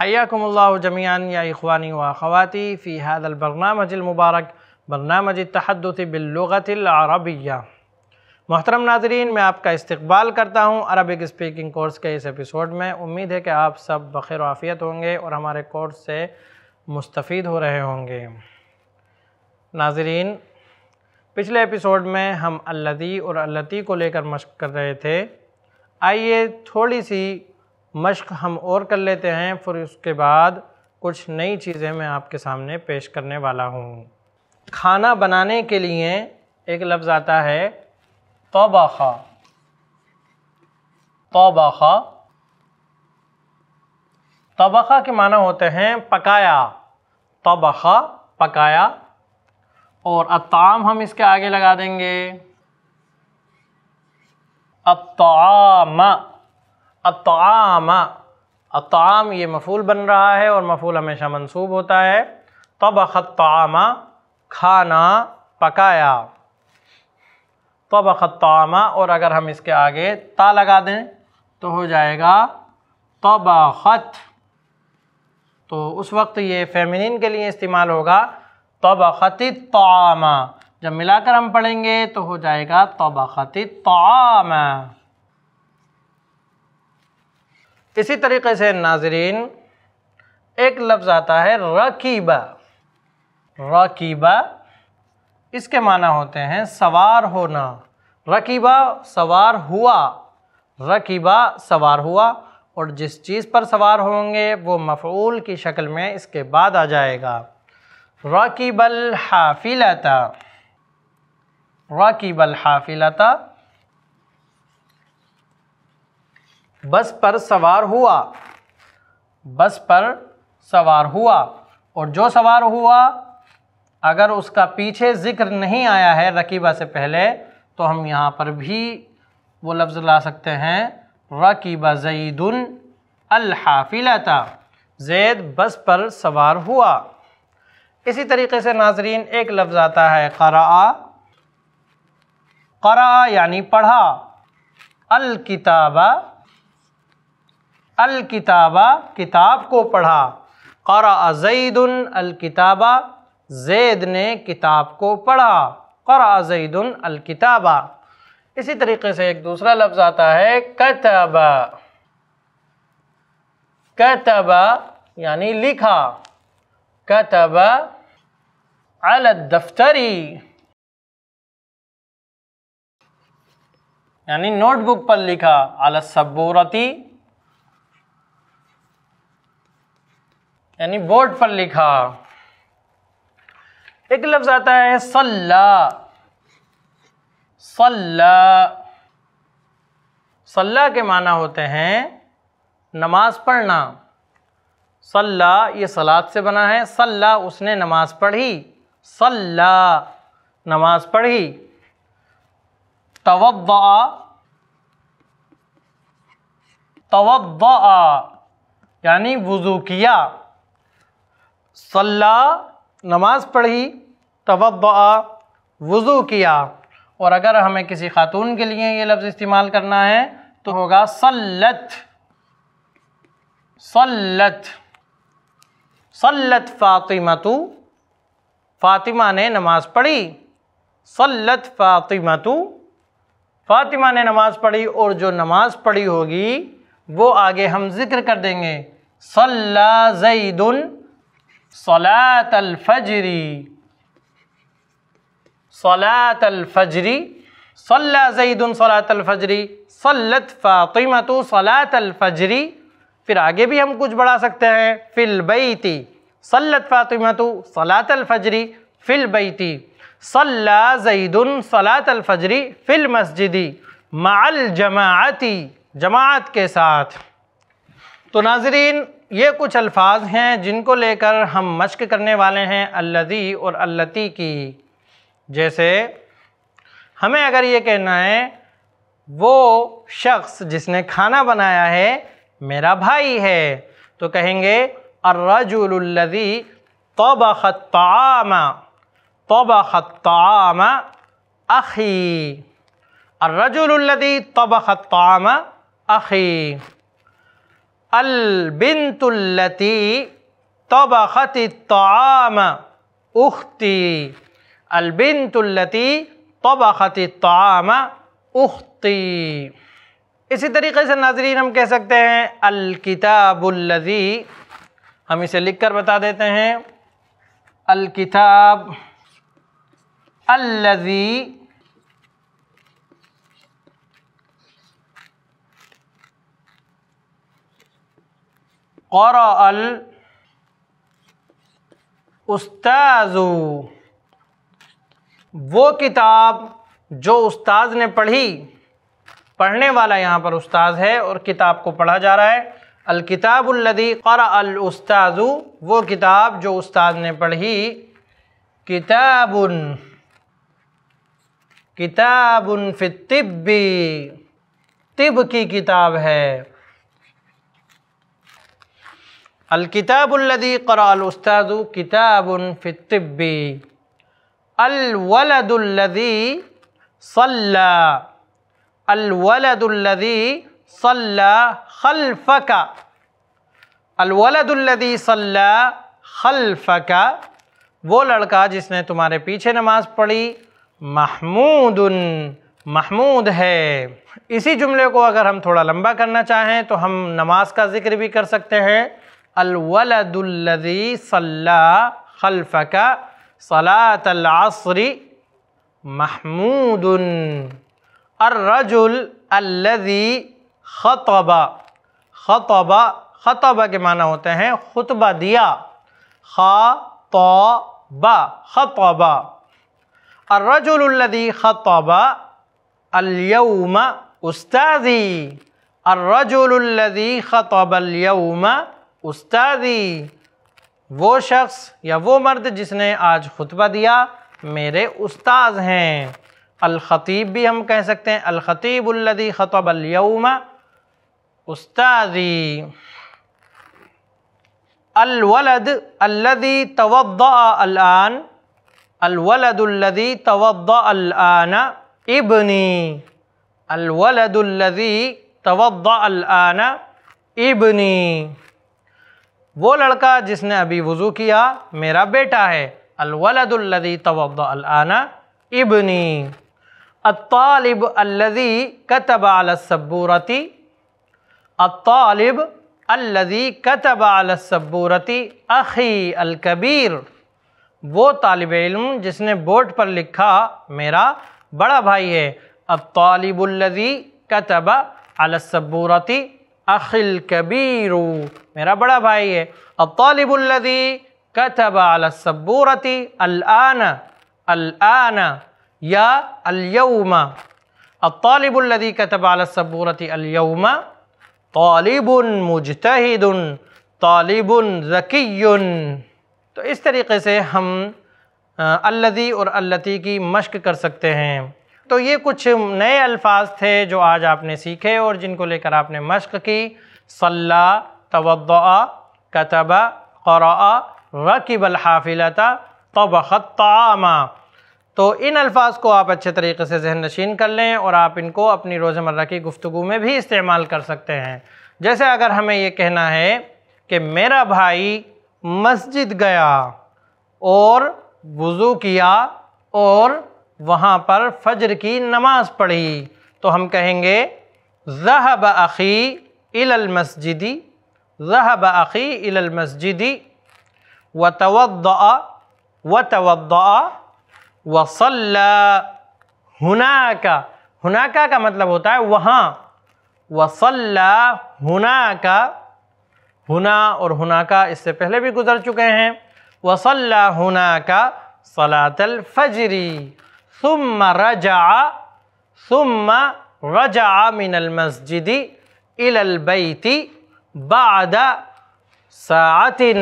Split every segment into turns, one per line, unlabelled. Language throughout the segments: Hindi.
हयाकुमल्ला जमियान या इखवानी व ख़वाती फ़ी हैदलबरनामजिलमुबारक बरनामज तहदबिलगतरबिया मोहतरम नाजरीन मैं आपका इस्तबाल करता हूँ अरबिक स्पीकिंग कोर्स के इस एपिसोड में उम्मीद है कि आप सब बखैर आफ़ियत होंगे और हमारे कोर्स से मुस्तफ़ हो रहे होंगे नाजरीन पिछले एपिसोड में हम अल्लदी और अल्लती को लेकर मशक कर रहे थे आइए थोड़ी सी मश्क हम और कर लेते हैं फिर उसके बाद कुछ नई चीज़ें मैं आपके सामने पेश करने वाला हूँ खाना बनाने के लिए एक लफ्ज़ आता है तोबा खा तोबा खा के माना होते हैं पकाया तोबा पकाया और अताम हम इसके आगे लगा देंगे अतामा अताम अताम ये मफूल बन रहा है और मफूल हमेशा मंसूब होता है तब ख़ाम खाना पकाया तब ख़ाम और अगर हम इसके आगे ता लगा दें तो हो जाएगा तब ख़त तो उस वक्त ये फेमिनिन के लिए इस्तेमाल होगा तब ख़ती तोमा जब मिलाकर हम पढ़ेंगे तो हो जाएगा तब ख़ती तोमा इसी तरीके से नाजरीन एक लफ्ज़ आता है रकीबा रकीबा इसके माना होते हैं सवार होना रकीबा सवार हुआ रकीबा सवार हुआ और जिस चीज़ पर सवार होंगे वो मफूल की शक्ल में इसके बाद आ जाएगा रकीबल हाफिलता रकीबल हाफिलता बस पर सवार हुआ बस पर सवार हुआ और जो सवार हुआ अगर उसका पीछे ज़िक्र नहीं आया है रकीबा से पहले तो हम यहाँ पर भी वो लफ्ज़ ला सकते हैं रकीबा जईदन हाफिलता जैद बस पर सवार हुआ इसी तरीके से नाजरीन एक लफ्ज़ आता है करा करा यानी पढ़ा अल किताबा अलकिताबा किताब को पढ़ा करा जैदन अलकिताबा जैद ने किताब को पढ़ा करा जैदन अलकिताबा इसी तरीके से एक दूसरा लफ्ज़ आता है कतबा कतबा यानी लिखा कतबा अल दफ्तरी यानी नोटबुक पर लिखा अल सबूरती यानी बोर्ड पर लिखा एक लफ्ज आता है सल्ला सल्ला सल्ला के माना होते हैं नमाज पढ़ना सल्ला ये सलाद से बना है सल्ला उसने नमाज पढ़ी सल्ला नमाज पढ़ी तवब्बा तवब्बा यानी वज़ू किया सल्ला नमाज़ पढ़ी तवब वज़ू किया और अगर हमें किसी खातून के लिए ये लफ्ज़ इस्तेमाल करना है तो होगा सल्लत सल्लत सल्लत फ़ातिमा तो फ़ातिमा ने नमाज़ पढ़ी सल्लत फ़ातिमा तो फ़ातिमा ने नमाज़ पढ़ी और जो नमाज़ पढ़ी होगी वो आगे हम ज़िक्र कर देंगे सल्ला जईदुन सलात अलफजरी सलात अलफजरी सल्ला जईदन सलात अलफजरी सल्लत फ़ातिमा तो सलात अलफजरी फिर आगे भी हम कुछ बढ़ा सकते हैं फिल बैती सल्लत फ़ातिमा तो सलात अलफजरी फिल बैती सल्ला जईदन सलात अलफजरी फिल मस्जिदी माल जमाती जमात के साथ तो नाजरीन ये कुछ अल्फाज हैं जिनको लेकर हम मश्क करने वाले हैं अल्लदी और अल्लती की जैसे हमें अगर ये कहना है वो शख्स जिसने खाना बनाया है मेरा भाई है तो कहेंगे अर्रजुल्लदी तोबा ख़ामा तोबा ख़ामा अखी अर्रजुल्लदी तोबा ख़ामा अखी अल बिनतुल्लती तबखत ताम उख्ती अल बिनतुल्लती तबखत उख्ती इसी तरीके से नाजरीन हम कह सकते हैं अल हम इसे लिख कर बता देते हैं अल किताब अल्लजी अल उस्ताज़ु वो किताब जो उस्ताद ने पढ़ी पढ़ने वाला यहाँ पर उस्ताद है और किताब को पढ़ा जा रहा है अल अलकिताबुल्लदी अल उस्ताज़ु वो किताब जो उस्ताद ने पढ़ी किताबुन किताबुन तिब्बी तिब की किताब है अलकिताबुल्लदी उस्तादु किताबुन फ़ितब्बी अलवलदुल्लदी सल्ला अलवलदुल्लदी सल्ला खल्फका अलवलदुल्लदी सल्ला खल्फका वो लड़का जिसने तुम्हारे पीछे नमाज पढ़ी महमूदन महमूद है इसी जुमले को अगर हम थोड़ा लंबा करना चाहें तो हम नमाज का ज़िक्र भी कर सकते हैं अलवलदुल्लि सल्ला खलफ़का सलातलसरी महमूद अर्रजुल्लि ख़तबा ख़तबा ख़तबा के माना होते हैं खुतबा दिया ख़तबा ख़तबा अर्रजुल्लि ख़तबा अलयम उस्तादी अर्रजुल्लि ख़तबा उस्तादी वो शख्स या वो मर्द जिसने आज खुतबा दिया मेरे उस्ताद हैं अलख़ीब भी हम कह सकते हैं अलख़ीबुल्लदी ख़तबलयमा उस्तादी अलवलद अल्लदी तवद अलान तवद अलाना इबनी अलवलदुल्लदी तवद अलाना इबनी वो लड़का जिसने अभी वज़ू किया मेरा बेटा है अलवलदी तवाना इबनी अलिब अल्लदी कतब अलसबूरती अतालिब अल्लदी कतब अलसबूरती अखी अलकबीर वो तालब इल्म जिसने बोर्ड पर लिखा मेरा बड़ा भाई है अतालिबुल्लदी कतब अलसबूरती अखिल कबीरू मेरा बड़ा भाई है अब तालिबुल्लदी कतब अलसबूरती अलान अलान या अलयमा अब तालिबुल्लदी कतब अलसबूरती अलयमा तालिबुन मुजतहिदुन तालिबुन जकीयुन तो इस तरीके से हम अल्लदी और अल्लती की मश्क कर सकते हैं तो ये कुछ नए अल्फाज थे जो आज आपने सीखे और जिनको लेकर आपने मश्क की सल्ला तवद कतबा क़रा रकीबल हाफिलता तबख़ामा तो इन अल्फाज को आप अच्छे तरीके से जहन नशीन कर लें और आप इनको अपनी रोज़मर्रा की गुफ्तु में भी इस्तेमाल कर सकते हैं जैसे अगर हमें ये कहना है कि मेरा भाई मस्जिद गया और वज़ू किया और वहाँ पर फजर की नमाज पढ़ी तो हम कहेंगे जहब अखी इलल मस्जिदी जहब अखी इलल मस्जिदी व तवद्दा व तवद्दा वसल्ला हुनाका हुनाका का मतलब होता है वहाँ वसल्ला हुनाका हुना और हुनाका इससे पहले भी गुजर चुके हैं वसल्ला हुनाका सलातल फजरी सुम रजा सुम रजा मिनल मस्जिदी इलबैती बाद सातिन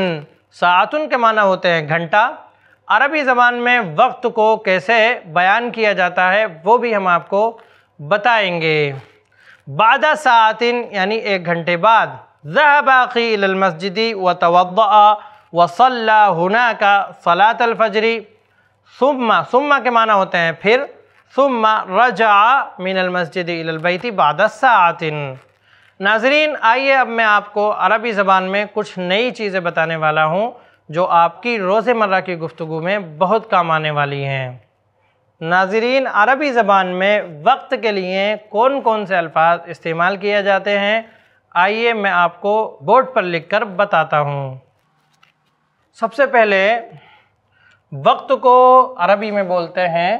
सातुन के माना होते हैं घंटा अरबी ज़बान में वक्त को कैसे बयान किया जाता है वो भी हम आपको बताएंगे बाद सातिन यानी एक घंटे बाद जहबाख़ी मस्जिदी व तो व हुना का सलात सुम्मा सुम्मा के माना होते हैं फिर सुम्मा रजा मिनल मस्जिद इलबैती बादशातिन नाजरीन आइए अब मैं आपको अरबी ज़बान में कुछ नई चीज़ें बताने वाला हूँ जो आपकी रोज़मर्रा की गुफ्तु में बहुत काम आने वाली हैं नाजरीन अरबी ज़बान में वक्त के लिए कौन कौन से अल्फाज इस्तेमाल किए जाते हैं आइए मैं आपको बोर्ड पर लिख कर बताता हूँ सबसे पहले वक्त को अरबी में बोलते हैं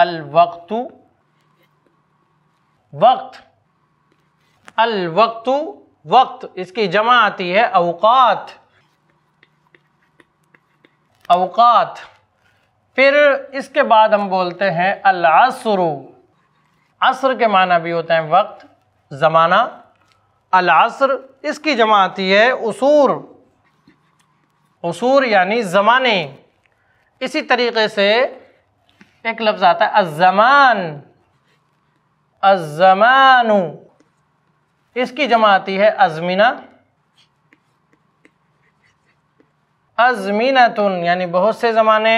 अल वक्तु वक्त अल वक्तु वक्त इसकी जमा आती है अवकात अवकात फिर इसके बाद हम बोलते हैं अल असर असर के माना भी होते हैं वक्त ज़माना अल असर इसकी जमा आती है उसूर उसूर यानी ज़माने इसी तरीके से एक लफ्ज़ आता है अज़मान अज़मानु इसकी जमा आती है अज़मीना अज़मीना तुन यानी बहुत से ज़माने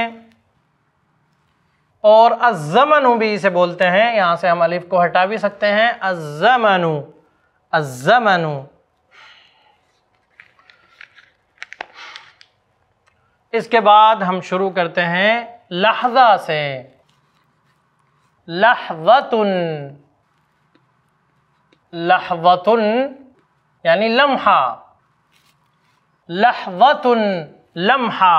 और अज़मनु भी इसे बोलते हैं यहाँ से हम अलिफ को हटा भी सकते हैं अज़मनु अज़मनु इसके बाद हम शुरू करते हैं लहजा से लहवतुन लहवतुन यानी लम्हा लहवतुन लम्हा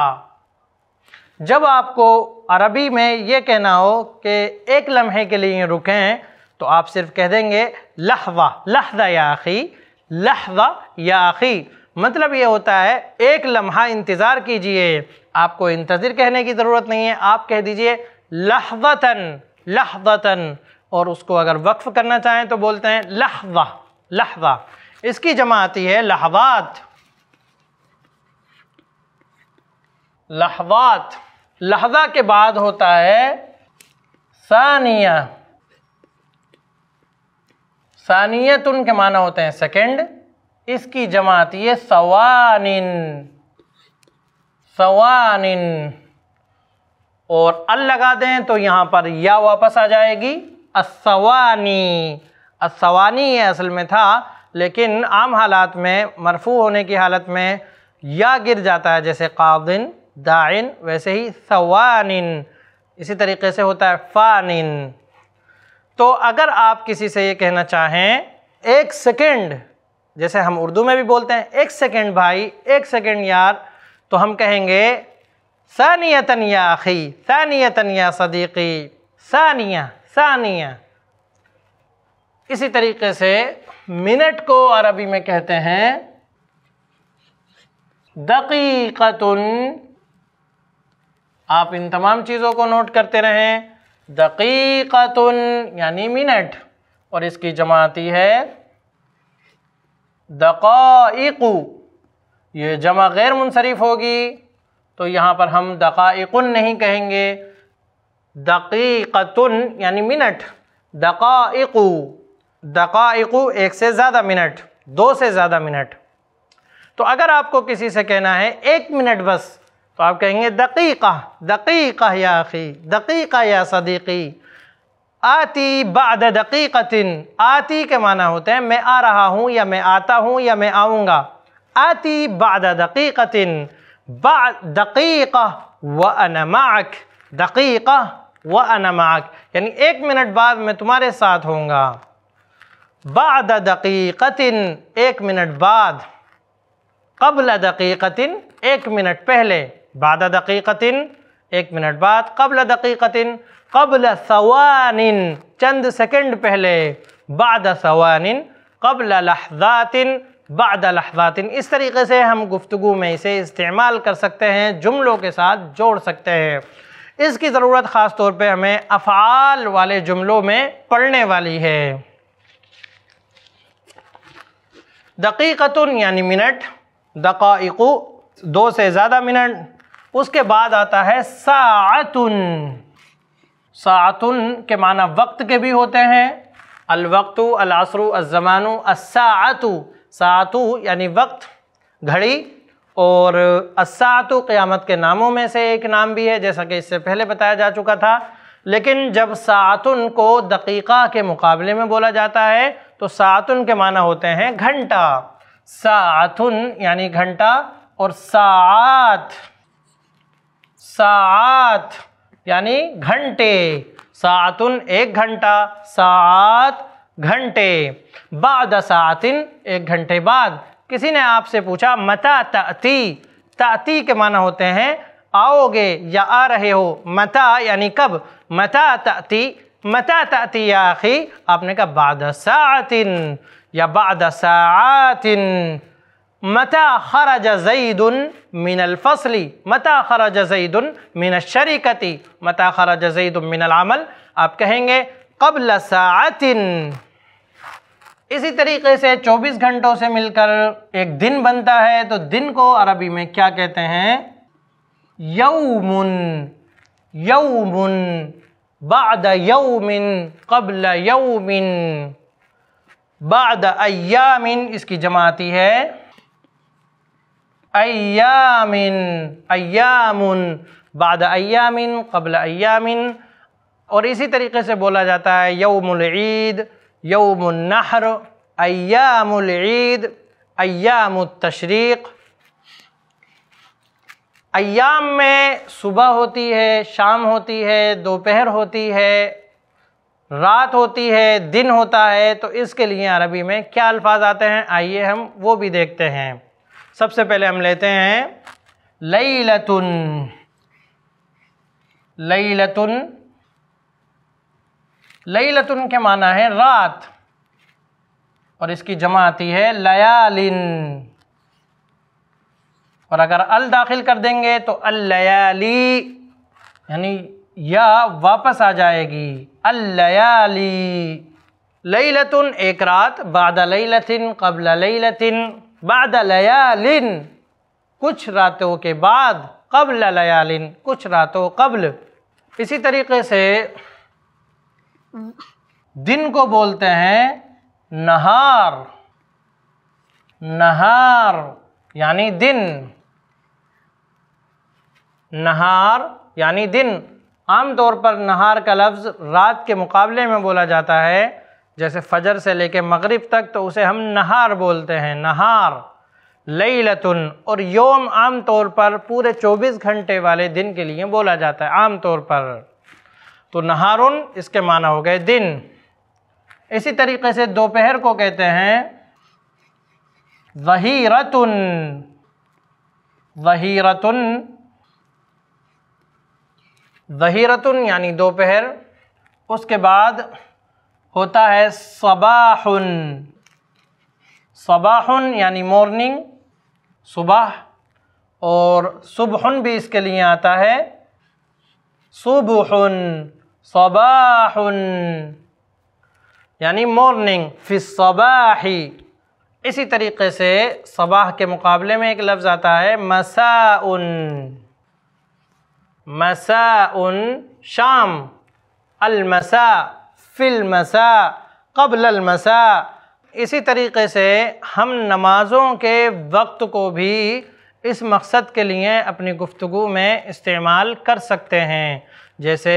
जब आपको अरबी में ये कहना हो कि एक लम्हे के लिए रुकें तो आप सिर्फ कह देंगे लहवा लहदा याखी लहवा याखी मतलब ये होता है एक लम्हा इंतज़ार कीजिए आपको इंतज़ार कहने की ज़रूरत नहीं है आप कह दीजिए लहवतन लहवतन और उसको अगर वक्फ़ करना चाहें तो बोलते हैं लहवा लहवा इसकी जमा आती है लहवात लहवात लहजा के बाद होता है सानिया सानियतुन के माना होते हैं सेकंड इसकी जमात ये सवानिन सवानिन और अल लगा दें तो यहाँ पर या वापस आ जाएगी असवानी असवानी ये असल में था लेकिन आम हालात में मरफू होने की हालत में या गिर जाता है जैसे कादिन दाइन वैसे ही सवानिन इसी तरीके से होता है फ़ानिन तो अगर आप किसी से ये कहना चाहें एक सेकंड जैसे हम उर्दू में भी बोलते हैं एक सेकेंड भाई एक सेकेंड यार तो हम कहेंगे सानियतन तनिया आखी सानिया या सदीकी सानिया सानिया इसी तरीके से मिनट को अरबी में कहते हैं दकीकतुन आप इन तमाम चीज़ों को नोट करते रहें दकीकतुन यानी मिनट और इसकी जमाती है दक़ाइकु ये जमा गैर मुनसरफ होगी तो यहाँ पर हम दक़ाइकुन नहीं कहेंगे दकीकतुन यानी मिनट दक़ाइकु दक़ाइकु एक से ज़्यादा मिनट दो से ज़्यादा मिनट तो अगर आपको किसी से कहना है एक मिनट बस तो आप कहेंगे दकीक़ा दकीक़ा या अखी दकीक़ा या सदीक़ी आती बाद दकीक़तिन आती के माना होते हैं मैं आ रहा हूँ या मैं आता हूँ या मैं आऊँगा आती बाद दकीक़तिन बा दकीक़ व अनमाक दकीक़ व अनमाक यानी एक मिनट बाद मैं तुम्हारे साथ होऊंगा बाद दकीक़तिन एक मिनट बाद कबल दकीक़तिन एक मिनट पहले बाद दकीक़तिन एक मिनट बाद कबल दकीक़तिन कबल सवानिन चंद सेकंड पहले बाद सवानिन कबल लहजातिन बाद लहजातिन इस तरीके से हम गुफ्तु में इसे इस्तेमाल कर सकते हैं जुमलों के साथ जोड़ सकते हैं इसकी ज़रूरत ख़ास तौर पे हमें अफ़ाल वाले जुमलों में पड़ने वाली है दकीकतन यानी मिनट दकाइकु दो से ज़्यादा मिनट उसके बाद आता है सातुन सातुन के माना वक्त के भी होते हैं अलवक्तु अलासरु अज़मानु असातु सातु यानी वक्त घड़ी और असातु क़यामत के नामों में से एक नाम भी है जैसा कि इससे पहले बताया जा चुका था लेकिन जब सातुन को दकीक़ा के मुकाबले में बोला जाता है तो सातुन के माना होते हैं घंटा सातुन यानी घंटा और सात सात यानी घंटे सातुन एक घंटा सात घंटे बाद सातिन एक घंटे बाद किसी ने आपसे पूछा मता तती ताती के माना होते हैं आओगे या आ रहे हो मता यानी कब मता तती मता तती आखी आपने कहा बाद सातिन या बाद सातिन मता खरज जईदन मिनल फसली मता खरज जईदन मिन शरीकती मता खरज जईदन मिनल अमल आप कहेंगे कबल सातिन इसी तरीके से 24 घंटों से मिलकर एक दिन बनता है तो दिन को अरबी में क्या कहते हैं यौमुन यौमुन बाद यौमिन कबल यौमिन बाद अयामिन इसकी जमाती है अयामिन अयामुन बाद अयामिन कबल अयामिन और इसी तरीके से बोला जाता है यौमद यौमनहर अयामद अयाम तशरीक़ अयाम में सुबह होती है शाम होती है दोपहर होती है रात होती है दिन होता है तो इसके लिए अरबी में क्या अल्फाज आते हैं आइए हम वो भी देखते हैं सबसे पहले हम लेते हैं लई लतुन लई लतुन लई लतुन के माना है रात और इसकी जमा आती है लयालिन और अगर अल दाखिल कर देंगे तो अल्लयाली यानी या वापस आ जाएगी अल्लयाली लई लतुन एक रात बाद लई लतिन कबल लई लतिन बाद लयालिन कुछ रातों के बाद कबल लयालिन कुछ रातों कबल इसी तरीके से दिन को बोलते हैं नहार नहार यानी दिन नहार यानी दिन आमतौर पर नहार का लफ्ज़ रात के मुकाबले में बोला जाता है जैसे फजर से लेके मगरिब तक तो उसे हम नहार बोलते हैं नहार लई लतुन और योम आम तौर पर पूरे 24 घंटे वाले दिन के लिए बोला जाता है आम तौर पर तो नहारुन इसके माना हो गए दिन इसी तरीके से दोपहर को कहते हैं वहीरतुन वही वहीरतुन यानी दोपहर उसके बाद होता है सबाहन सबाहन यानी मॉर्निंग सुबह और सुबहन भी इसके लिए आता है सुबहन सबाहन यानी मॉर्निंग फिर सबाही इसी तरीके से सबाह के मुकाबले में एक लफ्ज़ आता है मसाउन मसाउन शाम अलमसा फ़िलमसा कबल मसा इसी तरीके से हम नमाज़ों के वक्त को भी इस मकसद के लिए अपनी गुफ्तु में इस्तेमाल कर सकते हैं जैसे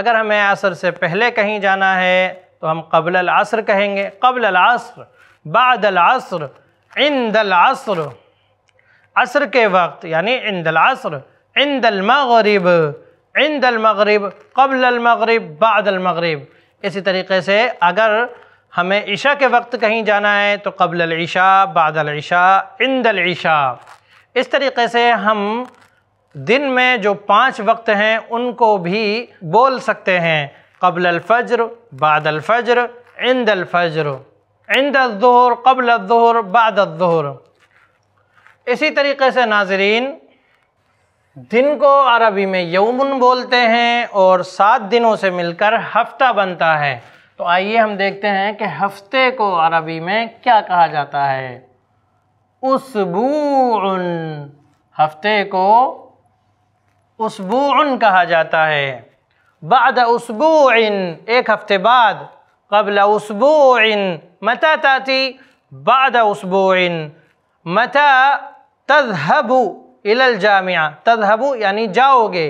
अगर हमें असर से पहले कहीं जाना है तो हम कबल असर कहेंगे कबल असर बाद असर इंद असर असर के वक्त यानी इंद असर इंद मगरब इंद मगरब कबल मगरब बादल मगरब इसी तरीके से अगर हमें ईशा के वक्त कहीं जाना है तो कबल ईशा बादल ईशा इंदल ईशा इस तरीके से हम दिन में जो पांच वक्त हैं उनको भी बोल सकते हैं कबल अलफ़्र बादल अलफ़ज्र इंदल अलफ़ज्र इंद दोहर कबल दोहर बादल दोहर इसी तरीके से नाजरीन दिन को अरबी में यमुन बोलते हैं और सात दिनों से मिलकर हफ्ता बनता है तो आइए हम देखते हैं कि हफ्ते को अरबी में क्या कहा जाता है उसबून हफ्ते को उसबून कहा जाता है बाद उसबून एक हफ्ते बाद कबल उसबून मता ताती बाद उसबून मता तजहबू इलल जामिया तदहबू यानी जाओगे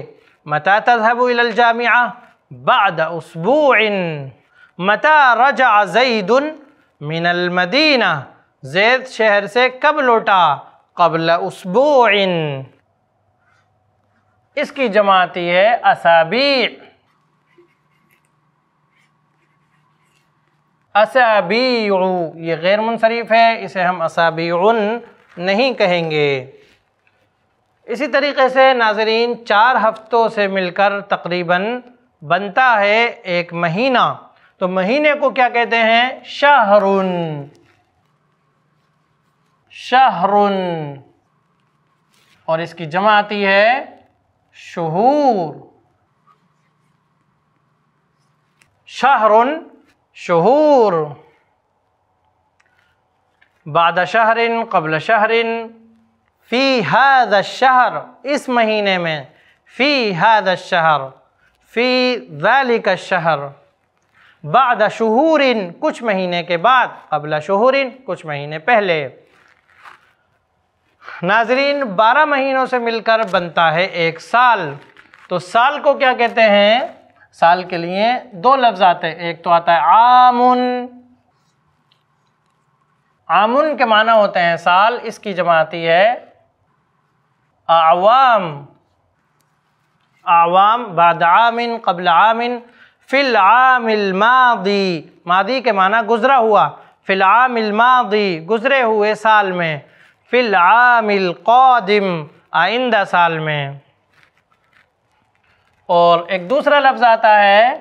मता तदहबू इलल जामिया बाद उसबून मता रजा जईदन मिनल मदीना जैद शहर से कब लौटा कबल उसबून इसकी जमाती है असाबी असाबी ये गैर मुनसरफ है इसे हम असाबी नहीं कहेंगे इसी तरीके से नाजरीन चार हफ्तों से मिलकर तकरीबन बनता है एक महीना तो महीने को क्या कहते हैं शाहरुन शाहरुन और इसकी जमा आती है शहूर शाहरुन शहूर बाद शहरिन कबल शहरिन फ़ी हद शहर इस महीने में फ़ी हद शहर फ़ी का शहर बाद शहूरिन कुछ महीने के बाद अबला शहूरिन कुछ महीने पहले नाजरीन बारह महीनों से मिलकर बनता है एक साल तो साल को क्या कहते हैं साल के लिए दो लफ्ज़ आते हैं एक तो आता है आमुन आमुन के माना होते हैं साल इसकी जमा आती है आवाम आवाम बाद आमिन कबल आमिन फ़िल आमिलमादी मादी के माना गुज़रा हुआ फ़िल आमिलमादी गुज़रे हुए साल में फ़िल आमिल कौदम आइंदा साल में और एक दूसरा लफ्ज़ आता है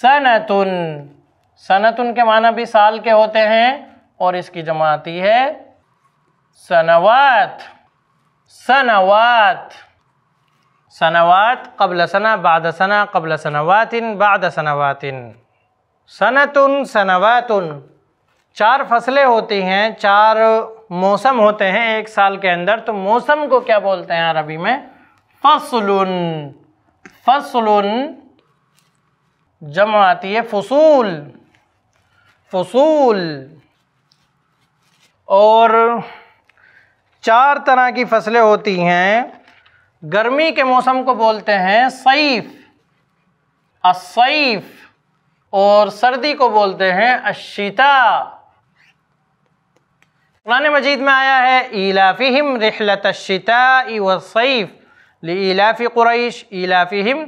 सनतुन सनतुन के माना भी साल के होते हैं और इसकी जमा आती है सनवात सनावात सनावात कबल सना बाद सना कबल सनावातिन बाद सनावातिन सनतुन सनावातुन चार फसलें होती हैं चार मौसम होते हैं एक साल के अंदर तो मौसम को क्या बोलते हैं अरबी में फसलुन फसलुन जम आती है फसूल फसूल और चार तरह की फसलें होती हैं गर्मी के मौसम को बोलते हैं सईफ असैफ और सर्दी को बोलते हैं अशीता कुरान मजीद में आया है इलाफ़िम रिहलत शिता वसैफ़ लाफ़ी कुरैश इलाफ़िम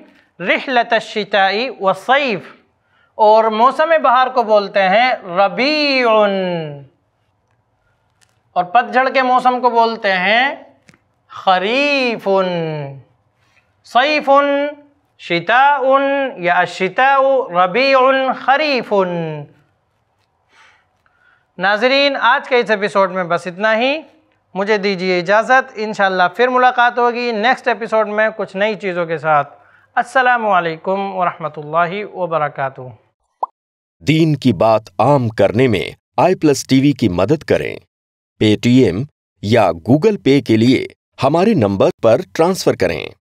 रिहलत व सईफ और मौसम बहार को बोलते हैं रबी और पतझड़ के मौसम को बोलते हैं खरीफुन सईफुन शिताउन या शिताउ रबीउन खरीफुन नाजरीन आज के इस एपिसोड में बस इतना ही मुझे दीजिए इजाज़त इन फिर मुलाकात होगी नेक्स्ट एपिसोड में कुछ नई चीज़ों के साथ असलकम वरहमल वबरक दीन की बात आम करने में आई प्लस टीवी की मदद करें पेटीएम या गूगल पे के लिए हमारे नंबर पर ट्रांसफर करें